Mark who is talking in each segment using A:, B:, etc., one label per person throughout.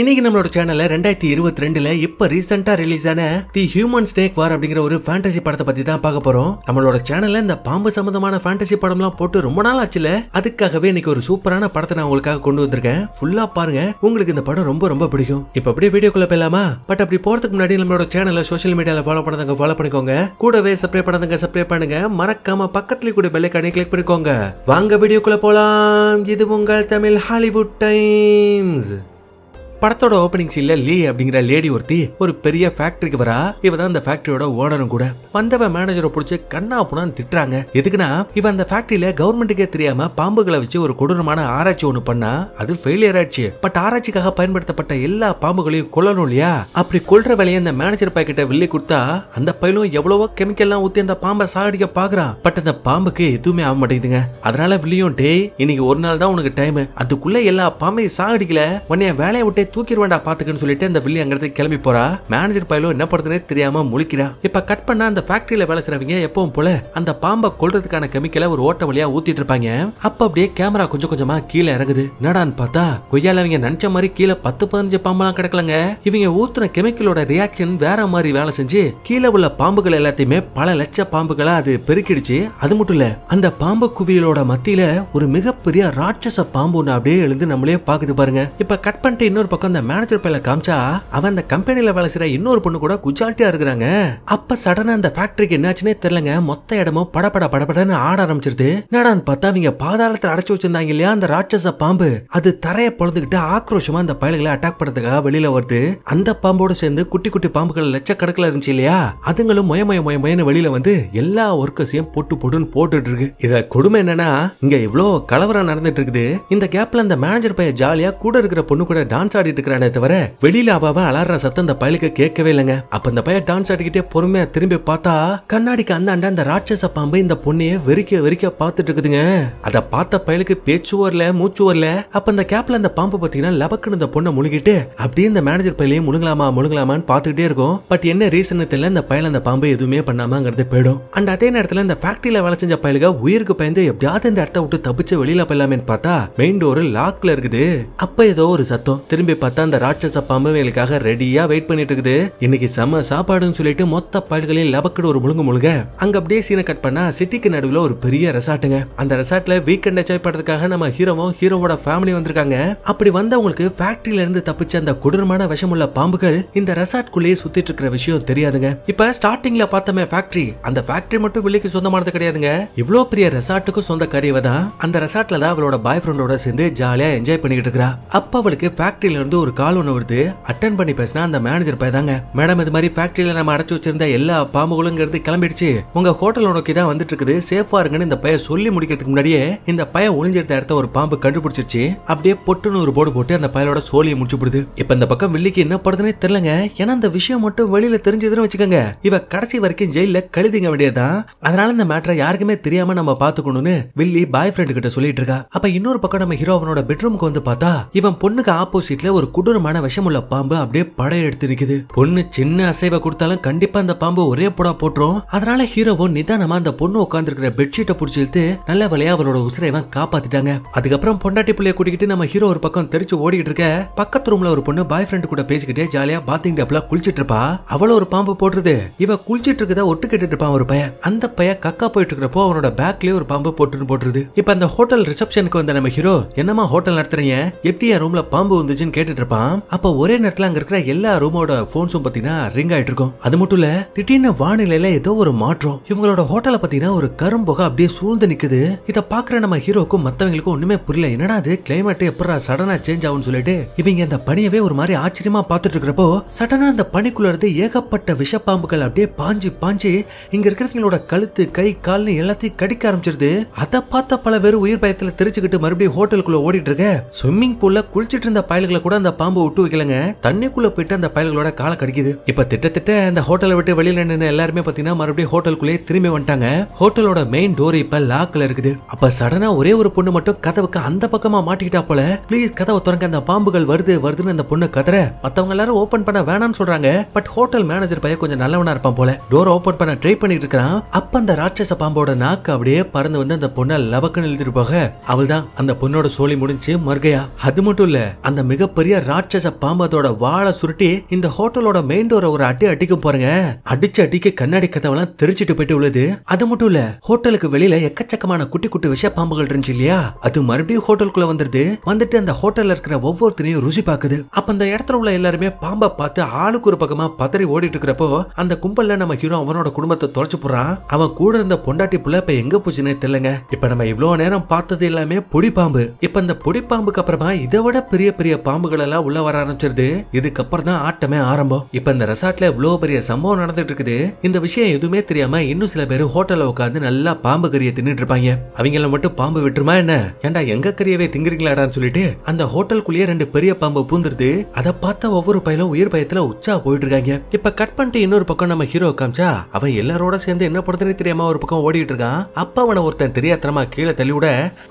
A: இன்னைக்கு நம்மளோட சேனல்ல ரெண்டாயிரத்தி இருபத்தி ரெண்டுல இப்ப ரீசெண்டா ரிலீஸ் ஆன தி ஹியூமன் ஸ்னேக் வார் அப்படிங்கிற ஒரு ஃபேண்டசி படத்தை பத்தி தான் பார்க்க போறோம் நம்மளோட சேனல்ல இந்த பாம்பு சம்பந்தமான ஃபேண்டசி படம்லாம் போட்டு ரொம்ப நாள் ஆச்சுல அதுக்காகவே இன்னைக்கு ஒரு சூப்பரான படத்தை நான் உங்களுக்காக கொண்டு வந்திருக்கேன் ஃபுல்லா பாருங்க உங்களுக்கு இந்த படம் ரொம்ப ரொம்ப பிடிக்கும் இப்ப அப்படியே வீடியோக்குள்ள போயலாமா பட் அப்படி போறதுக்கு முன்னாடி நம்மளோட சேனலை சோஷியல் மீடியால ஃபாலோ பண்ணதங்க ஃபாலோ பண்ணிக்கோங்க கூடவே சப்ஸ்கிரைப் பண்ணதங்க சப்ஸ்கிரைப் பண்ணுங்க மறக்காம பக்கத்துல கூட பெல் ஐக்கானே கிளிக் பண்ணிக்கோங்க வாங்க வீடியோக்குள்ள போலாம் இது உங்கள் தமிழ் ஹாலிவுட் டைம்ஸ் படத்தோட ஓப்பனிங் சீன்ல லீ அப்படிங்கிற லேடி ஒருத்தி ஒரு பெரிய ஃபேக்டரிக்கு வரா இவ தான் அந்த ஃபேக்டரியோட ஓனரும் கூட வந்தவன் மேனேஜரை பிடிச்சி கண்ணா புனான்னு திட்டுறாங்க எதுக்குன்னா இவன் அந்த ஃபேக்டரியில கவர்மெண்ட்டுக்கே தெரியாம பாம்புகளை வச்சு ஒரு கொடூரமான ஆராய்ச்சி ஒன்று பண்ணா அது ஃபெயிலியர் ஆயிடுச்சு பட் ஆராய்ச்சிக்காக பயன்படுத்தப்பட்ட எல்லா பாம்புகளையும் கொல்லணும் இல்லையா அப்படி கொல்ற வேலையை அந்த மேனேஜர் பாய்கிட்ட வில்லி கொடுத்தா அந்த பயிலும் எவ்வளவோ கெமிக்கல்லாம் ஊத்தி அந்த பாம்பை சாகடிக்க பாக்குறான் பட் அந்த பாம்புக்கு எதுவுமே ஆக மாட்டேங்குதுங்க அதனால வில்லியும் டேய் இன்னைக்கு ஒரு நாள் தான் உனக்கு டைம் அதுக்குள்ள எல்லா பாம்பையும் சாகடிக்கல உன்னைய வேலையை விட்டே தூக்கிடுவேண்டா பாத்துக்கன்னு சொல்லிட்டு அந்த வில்லி அங்கிருந்து கிளம்பி போறா மேனேஜர் பயிலும் என்ன பண்றதுனே தெரியாம முழிக்கிறா இப்ப கட் பண்ணா அந்த ஃபேக்டரியில வேலை செய்றவங்க எப்பவும் போல அந்த பாம்பை கொள்றதுக்கான கெமிக்கலை ஒரு ஓட்ட வழியா ஊத்திட்டு இருப்பாங்க அப்ப அப்படியே கேமரா கொஞ்சம் கொஞ்சமா கீழே இறங்குது என்னடான்னு பார்த்தா கொய்யால அவங்க நினைச்ச மாதிரி கீழே பத்து பதினஞ்சு பாம்பெல்லாம் கிடக்கலங்க இவங்க ஊத்துன கெமிக்கலோட ரியாக்ஷன் வேற மாதிரி வேலை செஞ்சு கீழே உள்ள பாம்புகள் எல்லாத்தையுமே பல லட்ச பாம்புகளா அது பெருக்கிடுச்சு அது மட்டும் இல்ல அந்த பாம்பு குவியலோட மத்தியில ஒரு மிகப்பெரிய ராட்சச பாம்பு ஒன்று அப்படியே எழுந்து நம்மளே பாக்குது பாருங்க இப்ப கட் பண்ணிட்டு இன்னொரு பக்கம் பக்கம் அந்த மேனேஜர் பையில காமிச்சா அவன் அந்த கம்பெனியில வேலை செய்யற இன்னொரு பொண்ணு கூட குஜாலிட்டியா இருக்கிறாங்க அப்ப சடனா அந்த ஃபேக்டரிக்கு என்னாச்சுன்னே தெரியலங்க மொத்த இடமும் படபட படபடன்னு ஆட ஆரம்பிச்சிருது என்னடான்னு பார்த்தா அவங்க பாதாளத்தில் அடைச்சு வச்சிருந்தாங்க இல்லையா அந்த ராட்சச பாம்பு அது தரையை பொழுதுகிட்டு ஆக்ரோஷமா அந்த பயல்களை அட்டாக் பண்றதுக்காக வெளியில வருது அந்த பாம்போட சேர்ந்து குட்டி குட்டி பாம்புகள் லட்சக்கணக்கில் இருந்துச்சு இல்லையா அதுங்களும் மொய மொய வெளியில வந்து எல்லா ஒர்க்கர்ஸையும் போட்டு போட்டுன்னு போட்டுட்டு இருக்கு இத கொடுமை என்னன்னா இங்க இவ்வளவு கலவரம் நடந்துட்டு இருக்குது இந்த கேப்ல அந்த மேனேஜர் பையன் ஜாலியா கூட இருக்கிற பொண்ணு கூட டான்ஸ் ஆடி இருக்கிறானே தவிர வெளியில அவ அலாற சத்தம் அந்த பயலுக்கு கேட்கவே இல்லைங்க அப்ப அந்த பையன் டான்ஸ் ஆடிக்கிட்டே பொறுமையா திரும்பி பார்த்தா கண்ணாடிக்கு அந்த அண்டா அந்த ராட்சச பாம்பு இந்த பொண்ணையே வெறிக்க வெறிக்க பார்த்துட்டு இருக்குதுங்க அதை பார்த்த பயலுக்கு பேச்சு வரல மூச்சு வரல அப்ப அந்த கேப்ல அந்த பாம்பு பாத்தீங்கன்னா லபக்கு இந்த பொண்ணை முழுகிட்டு அப்படியே இந்த மேனேஜர் பையலையும் முழுங்கலாமா முழுங்கலாமான்னு பார்த்துக்கிட்டே இருக்கும் பட் என்ன ரீசன் தெரியல இந்த பயல அந்த பாம்பு எதுவுமே பண்ணாமங்கிறது போயிடும் அண்ட் அதே நேரத்துல இந்த ஃபேக்டரியில வேலை செஞ்ச பயலுக்கு உயிருக்கு பயந்து எப்படியாவது இந்த இடத்த விட்டு தப்பிச்சு வெளியில போயிடலாமேன்னு பார்த்தா மெயின் டோர் லாக்ல இருக்குது அப்ப ஏதோ ஒரு சத்தம் திரும்பி பார்த்தா அந்த ராட்சச பாம்பு எங்களுக்காக ரெடியா வெயிட் பண்ணிட்டு இருக்குது இன்னைக்கு செம சாப்பாடுன்னு சொல்லிட்டு மொத்த பால்களையும் லபக்கடு ஒரு முழுங்க முழுங்க அங்க அப்படியே சீன கட் பண்ணா சிட்டிக்கு நடுவுல ஒரு பெரிய ரெசார்ட்டுங்க அந்த ரெசார்ட்ல வீக்கெண்ட் என்ஜாய் பண்றதுக்காக நம்ம ஹீரோவும் ஹீரோவோட ஃபேமிலி வந்திருக்காங்க அப்படி வந்தவங்களுக்கு ஃபேக்டரியில இருந்து தப்பிச்ச அந்த கொடூரமான விஷமுள்ள பாம்புகள் இந்த ரெசார்ட்குள்ளேயே சுத்திட்டு இருக்கிற விஷயம் தெரியாதுங்க இப்ப ஸ்டார்டிங்ல பார்த்தமே ஃபேக்டரி அந்த ஃபேக்டரி மட்டும் வெளிக்கு சொந்தமானது கிடையாதுங்க இவ்வளவு பெரிய ரெசார்ட்டுக்கும் சொந்த கரியவ தான் அந்த ரெசார்ட்ல தான் அவளோட பாய் ஃப்ரெண்டோட சேர்ந்து ஜாலியா என்ஜாய் பண்ணிக்கிட்டு இருக்கா அப்ப அவளுக்கு ஃபேக்டரியில இருந்து ஒரு கால் ஒன்று வருது அட்டன் பண்ணி பேசினா அந்த மேனேஜர் பையதாங்க மேடம் இது மாதிரி ஃபேக்டரியில நம்ம அடைச்சு வச்சிருந்த எல்லா பாம்புகளுங்கிறது கிளம்பிடுச்சு உங்க ஹோட்டல் நோக்கி தான் வந்துட்டு இருக்குது சேஃபா இருக்குன்னு இந்த பையன் சொல்லி முடிக்கிறதுக்கு முன்னாடியே இந்த பையன் ஒளிஞ்சிருந்த இடத்த ஒரு பாம்பு கண்டுபிடிச்சிருச்சு அப்படியே பொட்டுன்னு ஒரு போர்டு போட்டு அந்த பையனோட சோழியை முடிச்சு போடுது இப்ப இந்த பக்கம் வில்லிக்கு என்ன படுதுன்னே தெரியலங்க ஏன்னா அந்த விஷயம் மட்டும் வெளியில தெரிஞ்சதுன்னு வச்சுக்கோங்க இவ கடைசி வரைக்கும் ஜெயில கழுதிங்க வேண்டியதுதான் அதனால இந்த மேட்டரை யாருக்குமே தெரியாம நம்ம பாத்துக்கணும்னு வில்லி பாய் ஃப்ரெண்டு கிட்ட சொல்லிட்டு இருக்கா அப்ப இன்னொரு பக்கம் நம்ம ஹீரோ அவனோட பெட்ரூமுக்கு வந்து பார்த்தா இவன் பொண்ணுக்கு ஆப்போசிட்ல ஒரு விஷம் விஷமுள்ள பாம்பு அப்படியே படையெடுத்து நிக்குது பொண்ணு சின்ன அசைவை கொடுத்தாலும் கண்டிப்பா அந்த பாம்பு ஒரே புடா போட்டுரும் அதனால ஹீரோவோ நிதானமா அந்த பொண்ணு உட்காந்துருக்கிற பெட்ஷீட்டை பிடிச்சி இழுத்து நல்ல வழியா அவளோட உசிரை காப்பாத்திட்டாங்க அதுக்கப்புறம் பொண்டாட்டி பிள்ளைய கூட்டிக்கிட்டு நம்ம ஹீரோ ஒரு பக்கம் தெரிச்சு ஓடிட்டு இருக்க பக்கத்து ரூம்ல ஒரு பொண்ணு பாய் ஃப்ரெண்ட் கூட பேசிக்கிட்டே ஜாலியா பாத்திங் டப்ல குளிச்சிட்டு இருப்பா அவ்வளவு ஒரு பாம்பு போட்டுருது இவ குளிச்சிட்டு இருக்கதா ஒட்டு கேட்டுட்டு இருப்பான் ஒரு பையன் அந்த பையன் கக்கா போயிட்டு இருக்கிறப்போ அவனோட பேக்லயே ஒரு பாம்பு போட்டுன்னு போட்டுருது இப்ப அந்த ஹோட்டல் ரிசப்ஷனுக்கு வந்த நம்ம ஹீரோ என்னமா ஹோட்டல் நடத்துறீங்க எப்படியா ரூம்ல பாம்பு வந்துச்சுன்னு கேட்டுட்டு இருப்பான் அப்ப ஒரே நேரத்துல அங்க இருக்கிற எல்லா ரூமோட போன்ஸும் பாத்தீங்கன்னா ரிங் ஆயிட்டு இருக்கும் அது மட்டும் இல்ல திடீர்னு வானிலையில ஏதோ ஒரு மாற்றம் இவங்களோட ஹோட்டல பாத்தீங்கன்னா ஒரு கரும்புகை அப்படியே சூழ்ந்து நிக்குது இதை பாக்குற நம்ம ஹீரோக்கும் மத்தவங்களுக்கும் ஒண்ணுமே புரியல என்னடா அது கிளைமேட் எப்படா சடனா சேஞ்ச் ஆகும் சொல்லிட்டு இவங்க அந்த பணியவே ஒரு மாதிரி ஆச்சரியமா பாத்துட்டு இருக்கிறப்போ சடனா அந்த பணிக்குள்ள இருந்து ஏகப்பட்ட விஷப்பாம்புகள் அப்படியே பாஞ்சு பாஞ்சு இங்க இருக்கிறவங்களோட கழுத்து கை கால்னு எல்லாத்தையும் கடிக்க ஆரம்பிச்சிருது அதை பார்த்த பல பேர் உயிர் பயத்துல தெரிச்சுக்கிட்டு மறுபடியும் ஹோட்டலுக்குள்ள ஓடிட்டு இருக்க ஸ்விம்மிங் பூல்ல குளிச்சிட்டு இருந்த பயல்களை கூட கூட அந்த பாம்பு விட்டு வைக்கலங்க தண்ணிக்குள்ள போயிட்டு அந்த பயல்களோட காலை கடிக்குது இப்ப திட்டத்திட்ட அந்த ஹோட்டலை விட்டு வெளியில நின்று எல்லாருமே பாத்தீங்கன்னா மறுபடியும் ஹோட்டலுக்குள்ளேயே திரும்பி வந்துட்டாங்க ஹோட்டலோட மெயின் டோர் இப்ப லாக்ல இருக்குது அப்ப சடனா ஒரே ஒரு பொண்ணு மட்டும் கதவுக்கு அந்த பக்கமா மாட்டிக்கிட்டா போல ப்ளீஸ் கதவை திறக்க அந்த பாம்புகள் வருது வருதுன்னு அந்த பொண்ணு கதற மத்தவங்க எல்லாரும் ஓபன் பண்ண வேணாம்னு சொல்றாங்க பட் ஹோட்டல் மேனேஜர் பையன் கொஞ்சம் நல்லவனா இருப்பான் போல டோர் ஓபன் பண்ண ட்ரை பண்ணிட்டு இருக்கான் அப்ப அந்த ராட்சச பாம்போட நாக்கு அப்படியே பறந்து வந்து அந்த பொண்ணை லபக்குன்னு எழுதிட்டு போக அவள் தான் அந்த பொண்ணோட சோழி முடிஞ்சு மர்கையா அது மட்டும் இல்ல அந்த மிகப்பெரிய பெரிய ராட்சச பாம்பத்தோட வாழை சுருட்டி இந்த ஹோட்டலோட மெயின் டோரை ஒரு அடி அடிக்க போறேங்க அடிச்சு அடிக்க கண்ணாடி கதவெல்லாம் தெரிச்சிட்டு போயிட்டு உள்ளது அது மட்டும் இல்ல ஹோட்டலுக்கு வெளியில எக்கச்சக்கமான குட்டி குட்டி விஷ பாம்புகள் இருந்துச்சு இல்லையா அது மறுபடியும் ஹோட்டலுக்குள்ள வந்துருது வந்துட்டு அந்த ஹோட்டல்ல இருக்கிற ஒவ்வொருத்தரையும் ருசி பாக்குது அப்ப அந்த இடத்துல உள்ள எல்லாருமே பாம்பை பார்த்து ஆளுக்கு ஒரு பக்கமா பதறி ஓடிட்டு இருக்கிறப்போ அந்த கும்பல்ல நம்ம ஹீரோ அவனோட குடும்பத்தை தொலைச்சு போறான் அவன் கூட இருந்த பொண்டாட்டி புள்ள இப்ப எங்க போச்சுன்னே தெரியலங்க இப்ப நம்ம இவ்வளவு நேரம் பார்த்தது எல்லாமே பொடி பாம்பு இப்ப இந்த பொடி பாம்புக்கு அப்புறமா இதை விட பெரிய பெரிய பாம்புகள் உணவுகள் எல்லாம் உள்ள வர ஆரம்பிச்சிருது இதுக்கப்புறம் தான் ஆட்டமே ஆரம்பம் இப்ப இந்த ரெசார்ட்ல இவ்வளவு பெரிய சம்பவம் நடந்துட்டு இருக்குது இந்த விஷயம் எதுவுமே தெரியாம இன்னும் சில பேர் ஹோட்டல்ல உட்காந்து நல்லா பாம்பு கறியை தின்னுட்டு இருப்பாங்க அவங்கள மட்டும் பாம்பு விட்டுருமா என்ன ஏன்டா எங்க கறியவே திங்குறீங்களாடான்னு சொல்லிட்டு அந்த ஹோட்டலுக்குள்ளேயே ரெண்டு பெரிய பாம்பு பூந்துருது அதை பார்த்த ஒவ்வொரு பயிலும் உயிர் பயத்துல உச்சா போயிட்டு இருக்காங்க இப்ப கட் பண்ணிட்டு இன்னொரு பக்கம் நம்ம ஹீரோ காமிச்சா அவன் எல்லாரோட சேர்ந்து என்ன பண்றதுன்னு தெரியாம ஒரு பக்கம் ஓடிட்டு இருக்கான் அப்ப அவனை ஒருத்தன் தெரியாதனமா கீழே தள்ளி விட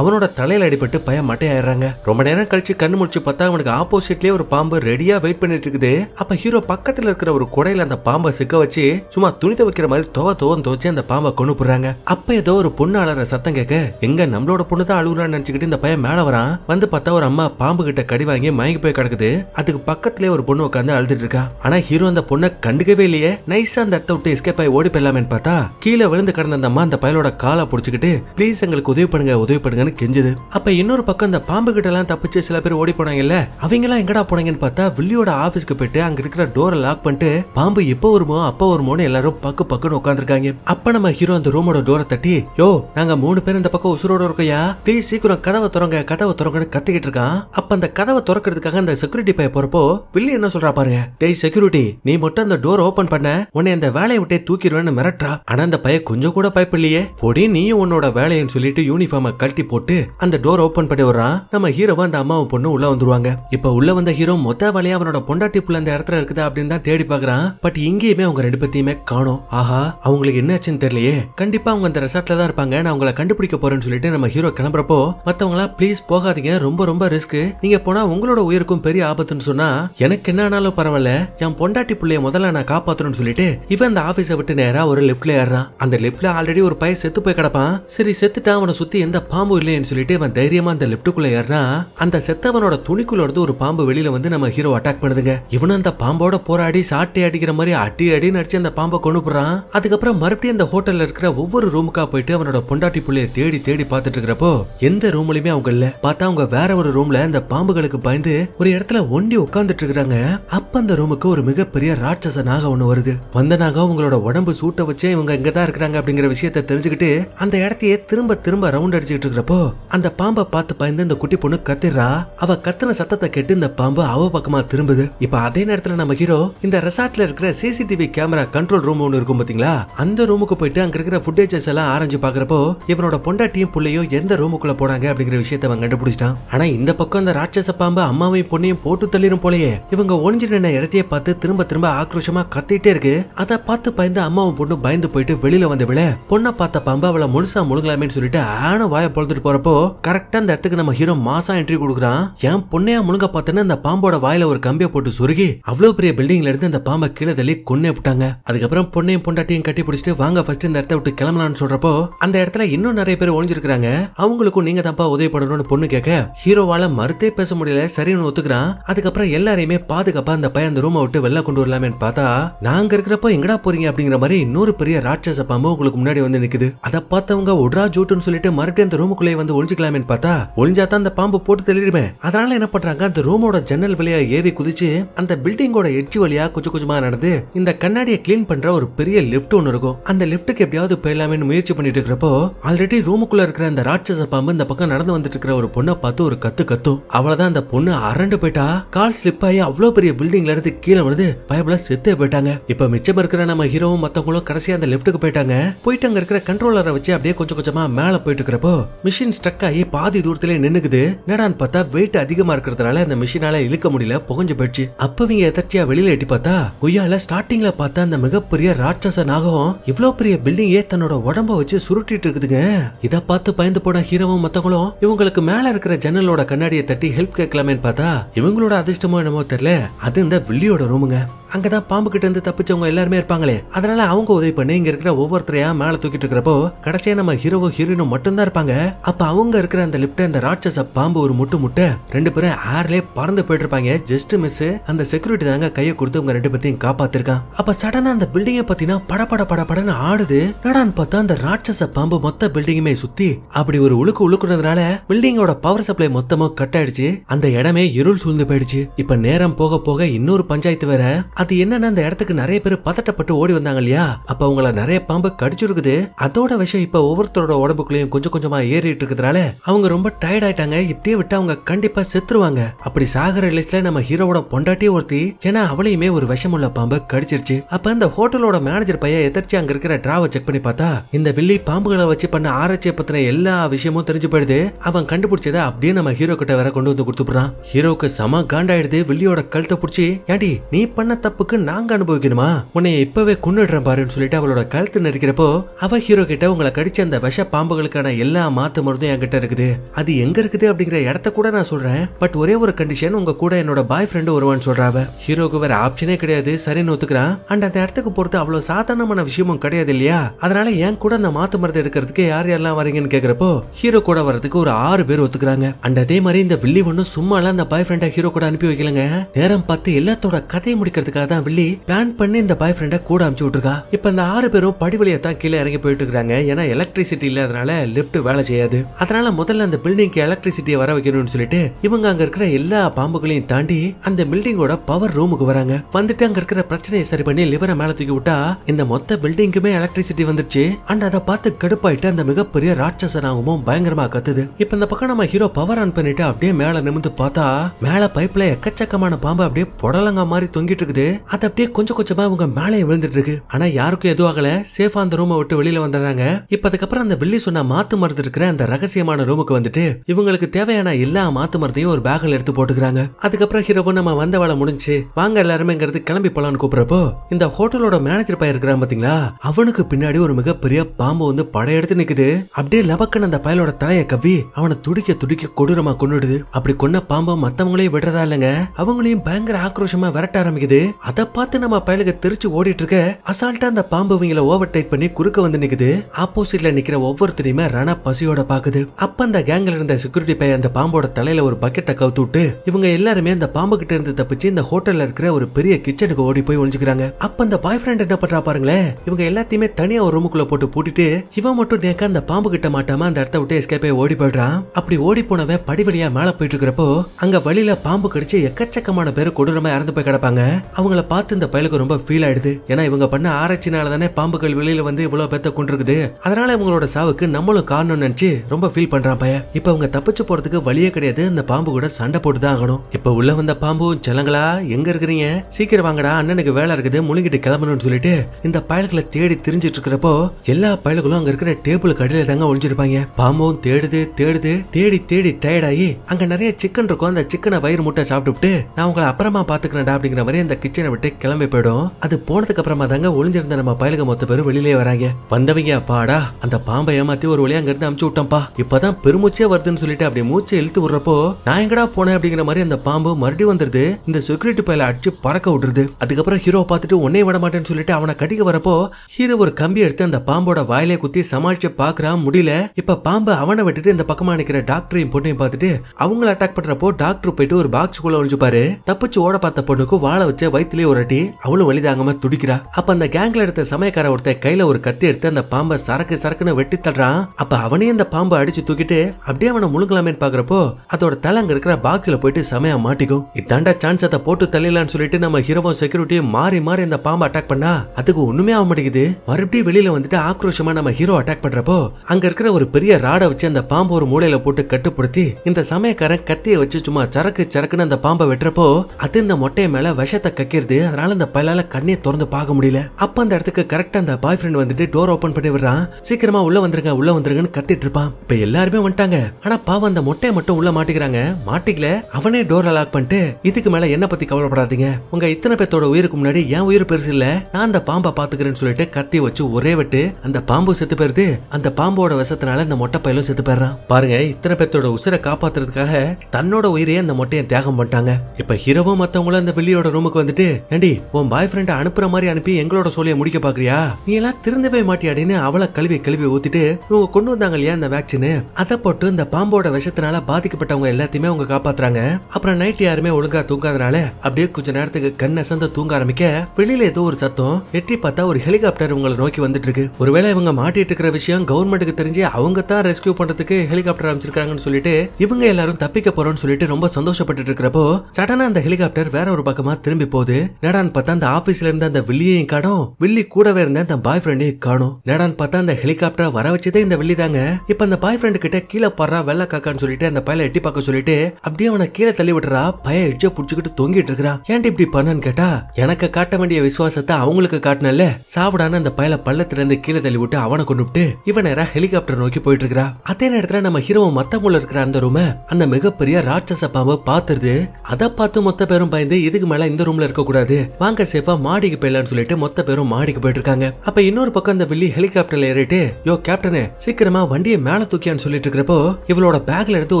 A: அவனோட தலையில அடிபட்டு பயம் மட்டையாயிடுறாங்க ரொம்ப நேரம் கழிச்சு கண்ணு முடிச்சு பார்த்தா அவனுக்கு ஆப்போசிட்லயே ஒரு பாம்பு ரெடியா வெயிட் பண்ணிட்டு இருக்குது அப்ப ஹீரோ பக்கத்துல இருக்கிற ஒரு குடையில அந்த பாம்பை சிக்க வச்சு சும்மா துணி துவைக்கிற மாதிரி துவ துவம் துவச்சு அந்த பாம்பை கொண்டு போறாங்க அப்ப ஏதோ ஒரு பொண்ணு அழற சத்தம் கேட்க எங்க நம்மளோட பொண்ணு தான் அழுகுறான்னு நினைச்சுக்கிட்டு இந்த பையன் மேல வரான் வந்து பார்த்தா ஒரு அம்மா பாம்பு கிட்ட கடி வாங்கி மயங்கி போய் கிடக்குது அதுக்கு பக்கத்துலயே ஒரு பொண்ணு உட்காந்து அழுதுட்டு இருக்கா ஆனா ஹீரோ அந்த பொண்ணை கண்டுக்கவே இல்லையே நைஸா அந்த இடத்த விட்டு எஸ்கேப் ஆகி ஓடி போயிடலாமேன்னு பார்த்தா கீழே விழுந்து கிடந்த அந்த அம்மா அந்த பயலோட காலை பிடிச்சிக்கிட்டு ப்ளீஸ் எங்களுக்கு உதவி பண்ணுங்க உதவி பண்ணுங்கன்னு கெஞ்சுது அப்ப இன்னொரு பக்கம் அந்த பாம்பு கிட்ட எல்லாம் தப்பிச்சு சில பேர் ஓடி போனாங்க அவ எல்லாம் எங்கடா போனீங்கன்னு பார்த்தா வில்லியோட ஆஃபீஸ்க்கு போயிட்டு அங்க இருக்கிற டோரை லாக் பண்ணிட்டு பாம்பு எப்ப வருமோ அப்போ வருமோன்னு எல்லாரும் பக்கு பக்குன்னு உட்காந்துருக்காங்க அப்ப நம்ம ஹீரோ அந்த ரூமோட டோரை தட்டி யோ நாங்க மூணு பேர் இந்த பக்கம் உசுரோட இருக்கையா ப்ளீஸ் சீக்கிரம் கதவை திறங்க கதவை திறங்கன்னு கத்திக்கிட்டு இருக்கான் அப்ப அந்த கதவை திறக்கிறதுக்காக அந்த செக்யூரிட்டி பைய போறப்போ வில்லி என்ன சொல்றா பாருங்க டேய் செக்யூரிட்டி நீ மட்டும் அந்த டோர் ஓபன் பண்ண உன்னை அந்த வேலையை விட்டே தூக்கிடுவேன்னு மிரட்டுறா ஆனா அந்த பைய கொஞ்சம் கூட பயப்பில்லையே பொடி நீயும் உன்னோட வேலையன்னு சொல்லிட்டு யூனிஃபார்மை கழட்டி போட்டு அந்த டோர் ஓபன் பண்ணி வர்றான் நம்ம ஹீரோவா அந்த அம்மாவும் பொண்ணு உள்ள வந்துருவாங்க இப்ப உள்ள வந்த ஹீரோ மொத்த வேலையா அவனோட பொண்டாட்டி புள்ள அந்த இடத்துல இருக்குது அப்படின்னு தான் தேடி பாக்குறான் பட் எங்கேயுமே அவங்க ரெண்டு பத்தியுமே காணும் ஆஹா அவங்களுக்கு ஆச்சுன்னு தெரியலையே கண்டிப்பா அவங்க அந்த ரெசார்ட்ல தான் இருப்பாங்க நான் அவங்களை கண்டுபிடிக்க போறேன்னு சொல்லிட்டு நம்ம ஹீரோ கிளம்புறப்போ மத்தவங்களா ப்ளீஸ் போகாதீங்க ரொம்ப ரொம்ப ரிஸ்க் நீங்க போனா உங்களோட உயிருக்கும் பெரிய ஆபத்துன்னு சொன்னா எனக்கு என்ன ஆனாலும் பரவாயில்ல என் பொண்டாட்டி பிள்ளைய முதல்ல நான் காப்பாத்தணும்னு சொல்லிட்டு இவன் அந்த ஆபீஸ விட்டு நேரா ஒரு லிப்ட்ல ஏறான் அந்த லிப்ட்ல ஆல்ரெடி ஒரு பையன் செத்து போய் கிடப்பான் சரி செத்துட்டா அவனை சுத்தி எந்த பாம்பும் இல்லைன்னு சொல்லிட்டு இவன் தைரியமா அந்த லிப்டுக்குள்ள ஏறான் அந்த செத்தவனோட துணிக்குள்ள ஒரு பாம்பு வெளியில வந்து நம்ம ஹீரோ அட்டாக் பண்ணுதுங்க இவனும் அந்த பாம்போட போராடி சாட்டி அடிக்கிற மாதிரி அடி அடி அடிச்சு அந்த பாம்பை கொண்டுறான் அதுக்கப்புறம் மறுபடியும் அந்த ஹோட்டல்ல இருக்கிற ஒவ்வொரு ரூமுக்கா போயிட்டு அவனோட பொண்டாட்டி புள்ளைய தேடி தேடி பார்த்துட்டு இருக்கிறப்போ எந்த ரூம்லயுமே அவங்க இல்ல பார்த்தா அவங்க வேற ஒரு ரூம்ல அந்த பாம்புகளுக்கு பயந்து ஒரு இடத்துல ஒண்டி உட்கார்ந்துட்டு இருக்கிறாங்க அப்ப அந்த ரூமுக்கு ஒரு மிகப்பெரிய ராட்சச நாக ஒண்ணு வருது வந்த நாக உங்களோட உடம்பு சூட்டை வச்சே இவங்க இங்கதான் இருக்கிறாங்க அப்படிங்கிற விஷயத்த தெரிஞ்சுக்கிட்டு அந்த இடத்தையே திரும்ப திரும்ப ரவுண்ட் அடிச்சுட்டு இருக்கிறப்போ அந்த பாம்பை பார்த்து பயந்து அந்த குட்டி பொண்ணு கத்திரா அவ கத்துன சத்தத்தை கேட்டு இந்த பாம்பு அவ பக்கமா திரும்புது இப்ப அதே நேரத்துல நம்ம ஹீரோ இந்த ரெசார்ட்ல இருக்கிற சிசிடிவி கேமரா கண்ட்ரோல் ரூம் ஒன்று இருக்கும் பாத்தீங்களா அந்த ரூமுக்கு போயிட்டு அங்க இருக்கிற புட்டேஜஸ் எல்லாம் ஆரஞ்சு பாக்குறப்போ இவனோட பொண்டாட்டியும் புள்ளையும் எந்த ரூமுக்குள்ள போனாங்க அப்படிங்கிற விஷயத்த அவன் கண்டுபிடிச்சிட்டான் ஆனா இந்த பக்கம் அந்த ராட்சச பாம்பு அம்மாவையும் பொண்ணையும் போட்டு தள்ளிரும் போலயே இவங்க ஒழிஞ்சு நின்ன இடத்தைய பார்த்து திரும்ப திரும்ப ஆக்ரோஷமா கத்திட்டே இருக்கு அதை பார்த்து பயந்து அம்மாவும் பொண்ணும் பயந்து போயிட்டு வெளியில வந்த விட பொண்ணை பார்த்த பாம்பு அவளை முழுசா முழுங்கலாமேன்னு சொல்லிட்டு ஆன வாய பொழுதுட்டு போறப்போ கரெக்டா அந்த இடத்துக்கு நம்ம ஹீரோ மாசா என்ட்ரி கொடுக்குறான் என் பொண்ணையா முழுங்க அங்க பார்த்தோன்னா அந்த பாம்போட வாயில ஒரு கம்பியை போட்டு சுருகி அவ்வளவு பெரிய பில்டிங்ல இருந்து அந்த பாம்பை கீழே தள்ளி கொண்டே விட்டாங்க அதுக்கப்புறம் பொண்ணையும் பொண்டாட்டியும் கட்டி பிடிச்சிட்டு வாங்க ஃபர்ஸ்ட் இந்த இடத்த விட்டு கிளம்பலாம்னு சொல்றப்போ அந்த இடத்துல இன்னும் நிறைய பேர் ஒழிஞ்சிருக்காங்க அவங்களுக்கும் நீங்க தான்ப்பா உதவி பண்ணணும்னு பொண்ணு கேட்க ஹீரோவால மறுத்தே பேச முடியல சரின்னு ஒத்துக்கிறான் அதுக்கப்புறம் எல்லாரையுமே பாதுகாப்பா அந்த பையன் அந்த ரூமை விட்டு வெளில கொண்டு வரலாமேன்னு பார்த்தா நாங்க இருக்கிறப்போ எங்கடா போறீங்க அப்படிங்கிற மாதிரி இன்னொரு பெரிய ராட்சச பாம்பு உங்களுக்கு முன்னாடி வந்து நிக்குது அதை பார்த்தவங்க ஒட்ரா ஜூட்டுன்னு சொல்லிட்டு மறுபடியும் அந்த ரூமுக்குள்ளே வந்து ஒழிஞ்சுக்கலாமேன்னு பார்த்தா ஒழிஞ்சாதான் அந்த பாம்பு போட்டு தெளிடுமே அதனால என்ன பண்றாங்க அந்த ரூமோட ஜன்னல் வழியா ஏறி குதிச்சு அந்த பில்டிங்கோட எட்ஜ் வழியா குச்சு குச்சுமா நடந்து இந்த கண்ணாடியை கிளீன் பண்ற ஒரு பெரிய லிஃப்ட் ஒன்னு இருக்கும் அந்த லிப்டுக்கு எப்படியாவது போயிடலாமே முயற்சி பண்ணிட்டு இருக்கிறப்போ ஆல்ரெடி ரூமுக்குள்ள இருக்கிற அந்த ராட்சச பாம்பு இந்த பக்கம் நடந்து வந்துட்டு இருக்கிற ஒரு பொண்ணை பார்த்து ஒரு கத்து கத்தும் அவ்வளவுதான் அந்த பொண்ணு அரண்டு போயிட்டா கால் ஸ்லிப் ஆகி அவ்வளவு பெரிய பில்டிங்ல இருந்து கீழே விழுந்து பயபல செத்தே போயிட்டாங்க இப்ப மிச்சம் இருக்கிற நம்ம ஹீரோவும் மத்தவங்களும் கடைசியா அந்த லிப்டுக்கு போயிட்டாங்க போயிட்டு அங்க இருக்கிற கண்ட்ரோலரை வச்சு அப்படியே கொஞ்சம் கொஞ்சமா மேல போயிட்டு இருக்கிறப்போ மிஷின் ஸ்ட்ரக் ஆகி பாதி தூரத்திலே நின்னுக்குது நடான்னு பார்த்தா வெயிட் அதிகமா இருக்கிறதுனால அந்த மிஷினால இழுக்க முடியல புகஞ்சு போயிடுச்சு அப்ப இவங்க எதர்ச்சியா வெளியில எட்டி பார்த்தா குய்யால ஸ்டார்டிங்ல பார்த்தா அந்த மிகப்பெரிய ராட்சச நாகம் இவ்வளவு பெரிய பில்டிங்கே தன்னோட உடம்ப வச்சு சுருட்டிட்டு இருக்குதுங்க இதை பார்த்து பயந்து போன ஹீரோவும் மத்தவங்களும் இவங்களுக்கு மேல இருக்கிற ஜன்னலோட கண்ணாடியை தட்டி ஹெல்ப் கேட்கலாமே பார்த்தா இவங்களோட அதிர்ஷ்டமோ என்னமோ தெரியல அது இந்த வில்லியோட ரூமுங்க அங்கதான் பாம்பு கிட்ட இருந்து தப்பிச்சவங்க எல்லாருமே இருப்பாங்களே அதனால அவங்க உதவி பண்ணி இங்க இருக்கிற ஒவ்வொருத்தரையா மேல தூக்கிட்டு இருக்கிறப்போ கடைசியா நம்ம ஹீரோவோ ஹீரோயினும் மட்டும்தான் இருப்பாங்க அப்ப அவங்க இருக்கிற அந்த லிப்ட அந்த ராட்சச பாம்பு ஒரு முட்டு முட்டை ரெண்டு பேரும் ஏர்ல காட்டுக்குள்ளே பறந்து போயிட்டு இருப்பாங்க ஜஸ்ட் மிஸ் அந்த செக்யூரிட்டி தாங்க கையை கொடுத்து உங்க ரெண்டு பேத்தையும் காப்பாத்திருக்கான் அப்ப சடனா அந்த பில்டிங்க பாத்தீங்கன்னா படபட படபடன்னு ஆடுது நடான்னு பார்த்தா அந்த ராட்சச பாம்பு மொத்த பில்டிங்குமே சுத்தி அப்படி ஒரு உழுக்கு உழுக்குனதுனால பில்டிங்கோட பவர் சப்ளை மொத்தமா கட் ஆயிடுச்சு அந்த இடமே இருள் சூழ்ந்து போயிடுச்சு இப்ப நேரம் போக போக இன்னொரு பஞ்சாயத்து வேற அது என்னன்னா அந்த இடத்துக்கு நிறைய பேர் பதட்டப்பட்டு ஓடி வந்தாங்க இல்லையா அப்ப அவங்கள நிறைய பாம்பு கடிச்சிருக்குது அதோட விஷயம் இப்ப ஒவ்வொருத்தரோட உடம்புக்குள்ளயும் கொஞ்சம் கொஞ்சமா ஏறிட்டு இருக்கிறதுனால அவங்க ரொம்ப டயர்ட் ஆயிட்டாங்க இப்படியே விட்டு அவங்க கண்டிப்பா செத்துருவாங்க அப்படி சாகிற லிஸ்ட்ல நம்ம ஹீரோவோட பொண்டாட்டி ஒருத்தி ஏன்னா அவளையுமே ஒரு விஷமுள்ள பாம்பு கடிச்சிருச்சு அப்ப அந்த ஹோட்டலோட மேனேஜர் பையன் எதிர்த்து அங்க இருக்கிற டிராவை செக் பண்ணி பார்த்தா இந்த வில்லி பாம்புகளை வச்சு பண்ண ஆராய்ச்சியை பத்தின எல்லா விஷயமும் தெரிஞ்சு போயிடுது அவன் கண்டுபிடிச்சதை அப்படியே நம்ம ஹீரோ கிட்ட வேற கொண்டு வந்து கொடுத்துறான் ஹீரோக்கு சம காண்டாயிடுது வில்லியோட கழுத்தை பிடிச்சி ஏண்டி நீ பண்ண தப்புக்கு நாங்க அனுபவிக்கணுமா உன்னை இப்பவே கொண்டுடுறேன் பாருன்னு சொல்லிட்டு அவளோட கழுத்து நெரிக்கிறப்போ அவ ஹீரோ கிட்ட உங்களை கடிச்ச அந்த விஷ பாம்புகளுக்கான எல்லா மாத்து மருந்தும் என்கிட்ட இருக்குது அது எங்க இருக்குது அப்படிங்கிற இடத்த கூட நான் சொல்றேன் பட் ஒரே ஒரு கண்டிஷன் உங்க கூட என்னோட பாய் ஃப்ரெண்டு வருவான்னு சொல்றாவ ஹீரோக்கு வேற ஆப்ஷனே கிடையாது சரின்னு ஒத்துக்கிறான் அண்ட் அந்த இடத்துக்கு பொறுத்து அவ்வளவு சாதாரணமான விஷயமும் கிடையாது இல்லையா அதனால என் கூட அந்த மாத்து மருந்து எடுக்கிறதுக்கு யார் யாரெல்லாம் வரீங்கன்னு கேக்குறப்போ ஹீரோ கூட வரதுக்கு ஒரு ஆறு பேர் ஒத்துக்கிறாங்க அண்ட் அதே மாதிரி இந்த வில்லி ஒன்னும் சும்மா எல்லாம் அந்த பாய் ஃப்ரெண்டா ஹீரோ கூட அனுப்பி வைக்கலங்க நேரம் பார்த்து எல்லாத்தோட கதையை முடிக்கிறதுக்காக தான் வில்லி பிளான் பண்ணி இந்த பாய் ஃப்ரெண்டா கூட அனுப்பிச்சு விட்டுருக்கா இப்ப இந்த ஆறு பேரும் படி தான் கீழே இறங்கி போயிட்டு இருக்காங்க ஏன்னா எலக்ட்ரிசிட்டி இல்லாதனால லிப்ட் வேலை செய்யாது அதனால முதல்ல அந்த பில்டிங்க்கு எலக்ட்ரிசிட்டியை வர வைக்கணும்னு சொல்லிட்டு இவங்க அங்க இருக்கிற எல்லா பாம்புகளையும் தாண்டி அந்த பில்டிங்கோட பவர் ரூமுக்கு வராங்க வந்துட்டு அங்க இருக்கிற பிரச்சனையை சரி பண்ணி லிவரை மேல தூக்கி விட்டா இந்த மொத்த பில்டிங்குமே எலக்ட்ரிசிட்டி வந்துருச்சு அண்ட் அதை பார்த்து கடுப்பாயிட்டு அந்த மிகப்பெரிய ராட்சசனாகவும் பயங்கரமா கத்துது இப்ப இந்த பக்கம் நம்ம ஹீரோ பவர் ஆன் பண்ணிட்டு அப்படியே மேல நிமிந்து பார்த்தா மேல பைப்ல எக்கச்சக்கமான பாம்பு அப்படியே புடலங்க மாதிரி தொங்கிட்டு இருக்குது அது அப்படியே கொஞ்சம் கொஞ்சமா இவங்க மேலே விழுந்துட்டு இருக்கு ஆனா யாருக்கும் எதுவும் ஆகல சேஃபா அந்த ரூமை விட்டு வெளியில வந்துடுறாங்க இப்ப அதுக்கப்புறம் அந்த வெள்ளி சொன்ன மாத்து மருந்து இருக்கிற அந்த ரகசியமான ரூமுக்கு வந்துட்டு இவங்களுக்கு தேவையான எல்லா மாத்து மருந்தையும் ஒரு பேக்கில் எடுத்து போட்டுக்கிறாங்க அதுக்கப்புறம் ஹீரோவும் நம்ம வந்த வேலை முடிஞ்சு வாங்க எல்லாருமேங்கிறது கிளம்பி போலான்னு கூப்பிடுறப்போ இந்த ஹோட்டலோட மேனேஜர் பையன் இருக்கிறான் பாத்தீங்களா அவனுக்கு பின்னாடி ஒரு மிகப்பெரிய பாம்பு வந்து படையெடுத்து நிக்குது அப்படியே லபக்கன் அந்த பயலோட தலையை கவ்வி அவனை துடிக்க துடிக்க கொடூரமா கொண்டுடுது அப்படி கொன்ன பாம்பு மத்தவங்களையும் விடுறதா இல்லைங்க அவங்களையும் பயங்கர ஆக்ரோஷமா விரட்ட ஆரம்பிக்குது அதை பார்த்து நம்ம பயலுக்கு தெரிச்சு ஓடிட்டு இருக்க அசால்ட்டா அந்த பாம்பு இவங்களை ஓவர் டேக் பண்ணி குறுக்க வந்து நிக்குது ஆப்போசிட்ல நிக்கிற ஒவ்வொருத்தரையுமே ரண பசியோட பாக்குது அப்ப அந்த கேங்ல இருந்த செக்யூரிட்டி பையன் அந்த பாம்போட தலையில ஒரு பக்கெட்டை கவுத்து போட்டு இவங்க எல்லாருமே அந்த பாம்பு கிட்ட இருந்து தப்பிச்சு இந்த ஹோட்டல்ல இருக்கிற ஒரு பெரிய கிச்சனுக்கு ஓடி போய் ஒழிஞ்சுக்கிறாங்க அப்ப அந்த பாய் ஃப்ரெண்ட் என்ன பண்றா பாருங்களேன் இவங்க எல்லாத்தையுமே தனியா ஒரு ரூமுக்குள்ள போட்டு பூட்டிட்டு இவன் மட்டும் நேக்கா அந்த பாம்பு கிட்ட மாட்டாம அந்த இடத்த விட்டு எஸ்கேப் ஆகி ஓடி போயிடுறான் அப்படி ஓடி போனவன் படி வழியா மேல போயிட்டு இருக்கிறப்போ அங்க வழியில பாம்பு கடிச்சு எக்கச்சக்கமான பேர் கொடூரமா இறந்து போய் கிடப்பாங்க அவங்கள பார்த்து இந்த பயலுக்கு ரொம்ப ஃபீல் ஆயிடுது ஏன்னா இவங்க பண்ண ஆராய்ச்சினால தானே பாம்புகள் வெளியில வந்து இவ்வளவு பேத்த கொண்டிருக்குது அதனால இவங்களோட சாவுக்கு நம்மளும் காரணம் நினைச்சு ரொம்ப ஃபீல் பண்றான் பையன் இப்ப அவங்க தப்பிச்சு போறதுக்கு வழியே கிடையாது அந்த பாம்பு கூட சண்டை போட்டுதான் ஆகணும் இப்ப உள்ள வந்த பாம்பு ஜலங்களா எங்க இருக்கிறீங்க சீக்கிரம் வாங்கடா அண்ணனுக்கு வேலை இருக்குது முழுங்கிட்டு கிளம்பணும்னு சொல்லிட்டு இந்த பயல்களை தேடி திரிஞ்சிட்டு இருக்கிறப்போ எல்லா பயல்களும் அங்க இருக்கிற டேபிள் அடியில தாங்க ஒழிஞ்சிருப்பாங்க பாம்பும் தேடுது தேடுது தேடி தேடி டயர்ட் ஆகி அங்க நிறைய சிக்கன் இருக்கும் அந்த சிக்கனை வயிறு முட்டை சாப்பிட்டுட்டு நான் உங்களை அப்புறமா பாத்துக்கிறேன்டா அப்படிங்கிற மாதிரி அந்த கிச்சனை விட்டு கிளம்பி போயிடும் அது போனதுக்கு அப்புறமா தாங்க ஒளிஞ்சிருந்த நம்ம பயலுக்கு மொத்த பேரும் வெளியிலே வராங்க வந்தவங்க பாடா அந்த பாம்பை ஏமாத்தி ஒரு வழியா அங்க இருந்து அமுச்சு விட்டோம்ப்பா இப்பதான் பெருமூச்சே வருதுன்னு சொல்லிட்டு அப்படி மூச்சை இழுத்து விடுறப்போ நான் எங்கடா போனேன் போறேன் அப்படிங்கிற மாதிரி அந்த பாம்பு மறுபடியும் வந்துருது இந்த செக்யூரிட்டி அடிச்சு பறக்க விடுறது அதுக்கப்புறம் ஹீரோ பார்த்துட்டு உன்னே விட மாட்டேன்னு சொல்லிட்டு அவனை கடிக்க வரப்போ ஹீரோ ஒரு கம்பி எடுத்து அந்த பாம்போட வாயிலே குத்தி சமாளிச்சு பாக்குறான் முடியல இப்ப பாம்பு அவனை விட்டுட்டு இந்த பக்கமா நிக்கிற டாக்டரையும் பொண்ணையும் பார்த்துட்டு அவங்கள அட்டாக் பண்றப்போ டாக்டர் போயிட்டு ஒரு பாக்ஸ் குள்ள ஒழிச்சுப்பாரு தப்பிச்சு ஓட பார்த்த பொண்ணுக்கு வாழை வச்சு வயிற்றுலயே உரட்டி அவளும் வலிதாகாம துடிக்கிறா அப்ப அந்த கேங்ல எடுத்த சமயக்கார ஒருத்த கையில ஒரு கத்தி எடுத்து அந்த பாம்பை சரக்கு சரக்குன்னு வெட்டி தள்ளுறான் அப்ப அவனே அந்த பாம்பை அடிச்சு தூக்கிட்டு அப்படியே அவனை முழுங்கலாமேன்னு பாக்குறப்போ அதோட தலை அங்க இருக்கிற பாக்ஸ் பாக்ஸ்ல போயிட்டு செமையா மாட்டிக்கும் இதாண்டா சான்ஸ் அதை போட்டு தள்ளிடலாம்னு சொல்லிட்டு நம்ம ஹீரோவும் செக்யூரிட்டியும் மாறி மாறி இந்த பாம்பு அட்டாக் பண்ணா அதுக்கு ஒண்ணுமே ஆக மாட்டேங்குது மறுபடியும் வெளியில வந்துட்டு ஆக்ரோஷமா நம்ம ஹீரோ அட்டாக் பண்றப்போ அங்க இருக்கிற ஒரு பெரிய ராடை வச்சு அந்த பாம்பு ஒரு மூலையில போட்டு கட்டுப்படுத்தி இந்த சமயக்காரன் கத்தியை வச்சு சும்மா சரக்கு சரக்குன்னு அந்த பாம்பை வெட்டுறப்போ அது இந்த மொட்டையை மேல விஷத்தை கக்கிறது அதனால இந்த பயலால கண்ணியை திறந்து பார்க்க முடியல அப்ப அந்த இடத்துக்கு கரெக்டா அந்த பாய் ஃப்ரெண்ட் வந்துட்டு டோர் ஓபன் பண்ணி விடுறான் சீக்கிரமா உள்ள வந்துருங்க உள்ள வந்துருங்கன்னு கத்திட்டு இருப்பான் இப்ப எல்லாருமே வந்துட்டாங்க ஆனா பாவம் அந்த மொட்டையை மட்டும் உள்ள மாட்டிக்கிறாங்க மாட்டிக்கல அவனே டோர் லாக் பண்ணிட்டு இதுக்கு மேல என்ன பத்தி கவலைப்படாதீங்க உங்க இத்தனை பேத்தோட உயிருக்கு முன்னாடி என் உயிர் பெருசு இல்ல நான் அந்த பாம்பை பாத்துக்கிறேன்னு சொல்லிட்டு கத்தி வச்சு ஒரே விட்டு அந்த பாம்பு செத்து போயிருது அந்த பாம்போட விஷத்தினால இந்த மொட்டை பயிலும் செத்து போயிடுறான் பாருங்க இத்தனை பேத்தோட உசிரை காப்பாத்துறதுக்காக தன்னோட உயிரையே அந்த மொட்டையை தியாகம் பண்ணிட்டாங்க இப்ப ஹீரோவும் மத்தவங்களும் அந்த பில்லியோட ரூமுக்கு வந்துட்டு நண்டி உன் பாய் ஃப்ரெண்ட் அனுப்புற மாதிரி அனுப்பி எங்களோட சோழியை முடிக்க பாக்குறியா நீ எல்லாம் திருந்தவே மாட்டியாடின்னு அவளை கழுவி கழுவி ஊத்திட்டு இவங்க கொண்டு வந்தாங்க இல்லையா அந்த வேக்சின் அதை போட்டு இந்த பாம்போட விஷத்தினால பாதிக்கப்பட்டவங்க எல்லாத்தையுமே அவங்க காப்பாத்துறாங்க பாத்துறாங்க அப்புறம் நைட் யாருமே ஒழுங்கா தூங்காதனால அப்படியே கொஞ்ச நேரத்துக்கு கண்ணை சந்த தூங்க ஆரம்பிக்க வெளியில ஏதோ ஒரு சத்தம் எட்டி பார்த்தா ஒரு ஹெலிகாப்டர் உங்களை நோக்கி வந்துட்டு இருக்கு ஒருவேளை இவங்க மாட்டிட்டு இருக்கிற விஷயம் கவர்மெண்ட்டுக்கு தெரிஞ்சு அவங்க தான் ரெஸ்கியூ பண்றதுக்கு ஹெலிகாப்டர் அமைச்சிருக்காங்கன்னு சொல்லிட்டு இவங்க எல்லாரும் தப்பிக்க போறோம்னு சொல்லிட்டு ரொம்ப சந்தோஷப்பட்டு இருக்கிறப்போ சடனா அந்த ஹெலிகாப்டர் வேற ஒரு பக்கமா திரும்பி போகுது நேடான்னு பார்த்தா அந்த ஆபீஸ்ல இருந்த அந்த வில்லியையும் காணும் வில்லி கூடவே இருந்த அந்த பாய் ஃப்ரெண்டையும் காணும் நேடான்னு பார்த்தா அந்த ஹெலிகாப்டர் வர வச்சதே இந்த வில்லி தாங்க இப்ப அந்த பாய் ஃப்ரெண்டு கிட்ட கீழே பாடுறா வெள்ள காக்கான்னு சொல்லிட்டு அந்த பையல எட்டி பார்க்க சொல்லிட்டு அப்படியே அப்படியே அவனை கீழே தள்ளி விடுறா பய எட்ஜ புடிச்சுக்கிட்டு தொங்கிட்டு இருக்கிறான் ஏன்டி இப்படி பண்ணன்னு கேட்டா எனக்கு காட்ட வேண்டிய விசுவாசத்தை அவங்களுக்கு காட்டினல சாப்பிடான அந்த பயல பள்ளத்துல இருந்து கீழே தள்ளி விட்டு அவனை கொண்டுட்டு இவன் நேரம் ஹெலிகாப்டர் நோக்கி போயிட்டு இருக்கிறா அதே நேரத்துல நம்ம ஹீரோ மத்தவங்கள இருக்கிற அந்த ரூமை அந்த மிகப்பெரிய ராட்சச பாம்பு பாத்துருது அதை பார்த்து மொத்த பேரும் பயந்து இதுக்கு மேல இந்த ரூம்ல இருக்க கூடாது வாங்க சேஃபா மாடிக்கு போயிடலாம்னு சொல்லிட்டு மொத்த பேரும் மாடிக்கு போயிட்டு இருக்காங்க அப்ப இன்னொரு பக்கம் அந்த வில்லி ஹெலிகாப்டர்ல ஏறிட்டு யோ கேப்டனு சீக்கிரமா வண்டியை மேல தூக்கியான்னு சொல்லிட்டு இருக்கிறப்போ இவளோட பேக்ல இருந்து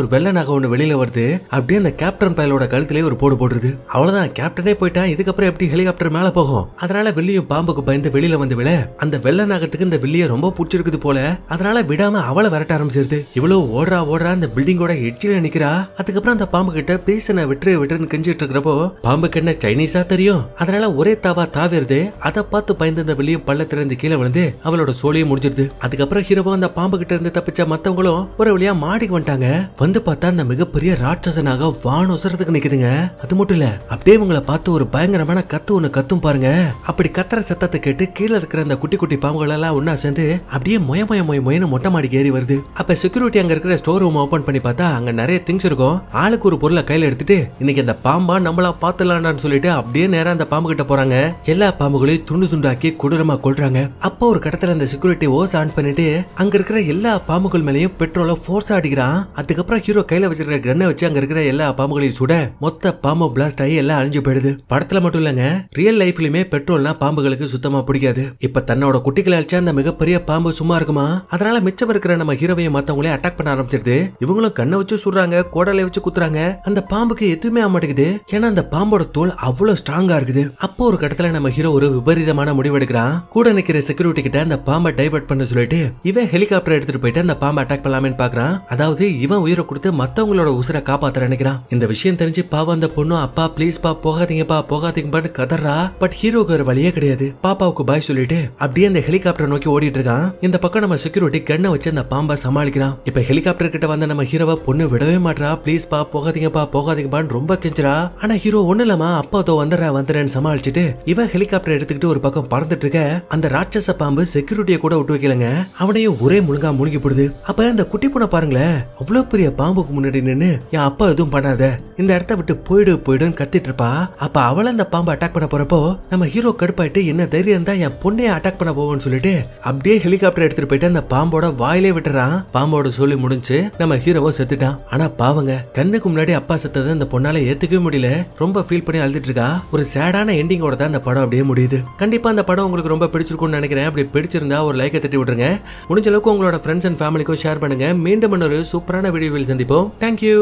A: ஒரு வெள்ள நகை ஒண்ணு வெளியில வருது அப்படியே அந்த கேப்டன் பயலோட கழுத்திலே ஒரு போடு போடுறது அவ்வளவுதான் கேப்டனே போயிட்டான் இதுக்கப்புறம் எப்படி ஹெலிகாப்டர் மேல போகும் அதனால வெள்ளியும் பாம்புக்கு பயந்து வெளியில வந்து விழ அந்த வெள்ள நாகத்துக்கு இந்த வெள்ளிய ரொம்ப பிடிச்சிருக்குது போல அதனால விடாம அவளை விரட்ட ஆரம்பிச்சிருது இவ்வளவு ஓடுறா ஓடுறா அந்த பில்டிங்கோட எச்சில நிக்கிறா அதுக்கப்புறம் அந்த பாம்பு கிட்ட பேசின விட்டுரு விட்டுருன்னு கெஞ்சிட்டு இருக்கிறப்போ பாம்புக்கு என்ன சைனீஸா தெரியும் அதனால ஒரே தாவா தாவிருது அதை பார்த்து பயந்து அந்த வெள்ளியும் பள்ளத்திலிருந்து கீழே விழுந்து அவளோட சோழியும் முடிஞ்சிருது அதுக்கப்புறம் ஹீரோவோ அந்த பாம்பு கிட்ட இருந்து தப்பிச்ச மத்தவங்களும் ஒரு வழியா மாடிக்கு வந்துட்டாங்க வந்து பார்த்தா அந்த மிகப்பெரிய ராட்சச நாக வான் உசரத்துக்கு நிக்குதுங்க அது மட்டும் இல்ல அப்படியே உங்களை பார்த்து ஒரு பயங்கரமான கத்து ஒண்ணு கத்தும் பாருங்க அப்படி கத்துற சத்தத்தை கேட்டு கீழே இருக்கிற அந்த குட்டி குட்டி பாம்புகள் எல்லாம் ஒன்னா சேர்ந்து அப்படியே மொய மொய மொய மொயனு மொட்டை மாடிக்கு ஏறி வருது அப்ப செக்யூரிட்டி அங்க இருக்கிற ஸ்டோர் ரூம் ஓபன் பண்ணி பார்த்தா அங்க நிறைய திங்ஸ் இருக்கும் ஆளுக்கு ஒரு பொருளை கையில எடுத்துட்டு இன்னைக்கு அந்த பாம்பா நம்மளா பாத்துலாண்டான்னு சொல்லிட்டு அப்படியே நேரம் அந்த பாம்பு கிட்ட போறாங்க எல்லா பாம்புகளையும் துண்டு துண்டாக்கி கொடூரமா கொள்றாங்க அப்போ ஒரு கடத்துல அந்த செக்யூரிட்டி ஓஸ் ஆன் பண்ணிட்டு அங்க இருக்கிற எல்லா பாம்புகள் மேலயும் பெட்ரோல போர்ஸ் அடிக்கிறான் அதுக்கப்புறம் ஹீரோ கையில வச்சிருக்க கண்ணை வச்சு அங்க இருக்க இருக்கிற எல்லா பாம்புகளையும் சுட மொத்த பாம்பு பிளாஸ்ட் ஆகி எல்லாம் அழிஞ்சு போயிடுது படத்துல மட்டும் இல்லங்க ரியல் லைஃப்லயுமே பெட்ரோல்னா பாம்புகளுக்கு சுத்தமா பிடிக்காது இப்ப தன்னோட குட்டிகளை அழிச்சா அந்த மிகப்பெரிய பாம்பு சும்மா இருக்குமா அதனால மிச்சம் இருக்கிற நம்ம ஹீரோவையும் மத்தவங்களே அட்டாக் பண்ண ஆரம்பிச்சிருது இவங்களும் கண்ணை வச்சு சுடுறாங்க கோடலை வச்சு குத்துறாங்க அந்த பாம்புக்கு எதுவுமே ஆக மாட்டேங்குது ஏன்னா அந்த பாம்போட தோல் அவ்வளவு ஸ்ட்ராங்கா இருக்குது அப்போ ஒரு கட்டத்துல நம்ம ஹீரோ ஒரு விபரீதமான முடிவு எடுக்கிறான் கூட நிக்கிற செக்யூரிட்டி கிட்ட அந்த பாம்பை டைவர்ட் பண்ண சொல்லிட்டு இவன் ஹெலிகாப்டர் எடுத்துட்டு போயிட்டு அந்த பாம்பை அட்டாக் பண்ணலாமே பாக்குறான் அதாவது இவன் உயிரை கொடுத்து மத்தவங்களோட உசுரை காப்பாத்த நினைக்கிறான் இந்த விஷயம் தெரிஞ்சு பாவம் அந்த பொண்ணு அப்பா ப்ளீஸ் பா போகாதீங்கப்பா போகாதீங்கப்பான்னு கதறா பட் ஹீரோக்கு ஒரு வழியே கிடையாது பாப்பாவுக்கு பாய் சொல்லிட்டு அப்படியே அந்த ஹெலிகாப்டர் நோக்கி ஓடிட்டு இருக்கான் இந்த பக்கம் நம்ம செக்யூரிட்டி கண்ணை வச்சு அந்த பாம்பை சமாளிக்கிறான் இப்ப ஹெலிகாப்டர் கிட்ட வந்த நம்ம ஹீரோவை பொண்ணு விடவே மாட்டா ப்ளீஸ் பா போகாதீங்கப்பா போகாதீங்கப்பான்னு ரொம்ப கெஞ்சுறா ஆனா ஹீரோ ஒண்ணு இல்லாம அப்பா தோ வந்துடுறேன் வந்துடுறேன்னு சமாளிச்சுட்டு இவன் ஹெலிகாப்டர் எடுத்துக்கிட்டு ஒரு பக்கம் பறந்துட்டு இருக்க அந்த ராட்சச பாம்பு செக்யூரிட்டியை கூட விட்டு வைக்கலங்க அவனையும் ஒரே முழுங்கா முழுங்கி போடுது அப்ப அந்த குட்டி பொண்ணை பாருங்களேன் அவ்வளவு பெரிய பாம்புக்கு முன்னாடி நின்று என் அப்பா எதுவும் பண்ணாத இந்த இடத்த விட்டு போயிடு போயிடுன்னு கத்திட்டு இருப்பா அப்ப அவள அந்த பாம்பு அட்டாக் பண்ண போறப்போ நம்ம ஹீரோ கடுப்பாயிட்டு என்ன தைரியம் தான் என் பொண்ணைய அட்டாக் பண்ண போவோம்னு சொல்லிட்டு அப்படியே ஹெலிகாப்டர் எடுத்துட்டு போயிட்டு அந்த பாம்போட வாயிலே விட்டுறான் பாம்போட சொல்லி முடிஞ்சு நம்ம ஹீரோவும் செத்துட்டான் ஆனா பாவங்க கண்ணுக்கு முன்னாடி அப்பா செத்ததை அந்த பொண்ணால ஏத்துக்கவே முடியல ரொம்ப ஃபீல் பண்ணி அழுதுட்டு இருக்கா ஒரு சேடான எண்டிங்கோட தான் அந்த படம் அப்படியே முடியுது கண்டிப்பா அந்த படம் உங்களுக்கு ரொம்ப பிடிச்சிருக்கும்னு நினைக்கிறேன் அப்படி பிடிச்சிருந்தா ஒரு லைக்கை தட்டி விட்டுருங்க முடிஞ்ச அளவுக்கு உங்களோட ஃப்ரெண்ட்ஸ் அண்ட் ஃபேமிலிக்கும் ஷேர் பண்ணுங்க மீண்டும் இன்னொரு சூப்பரான வீடியோவில் சந்திப்போம் தேங்க்யூ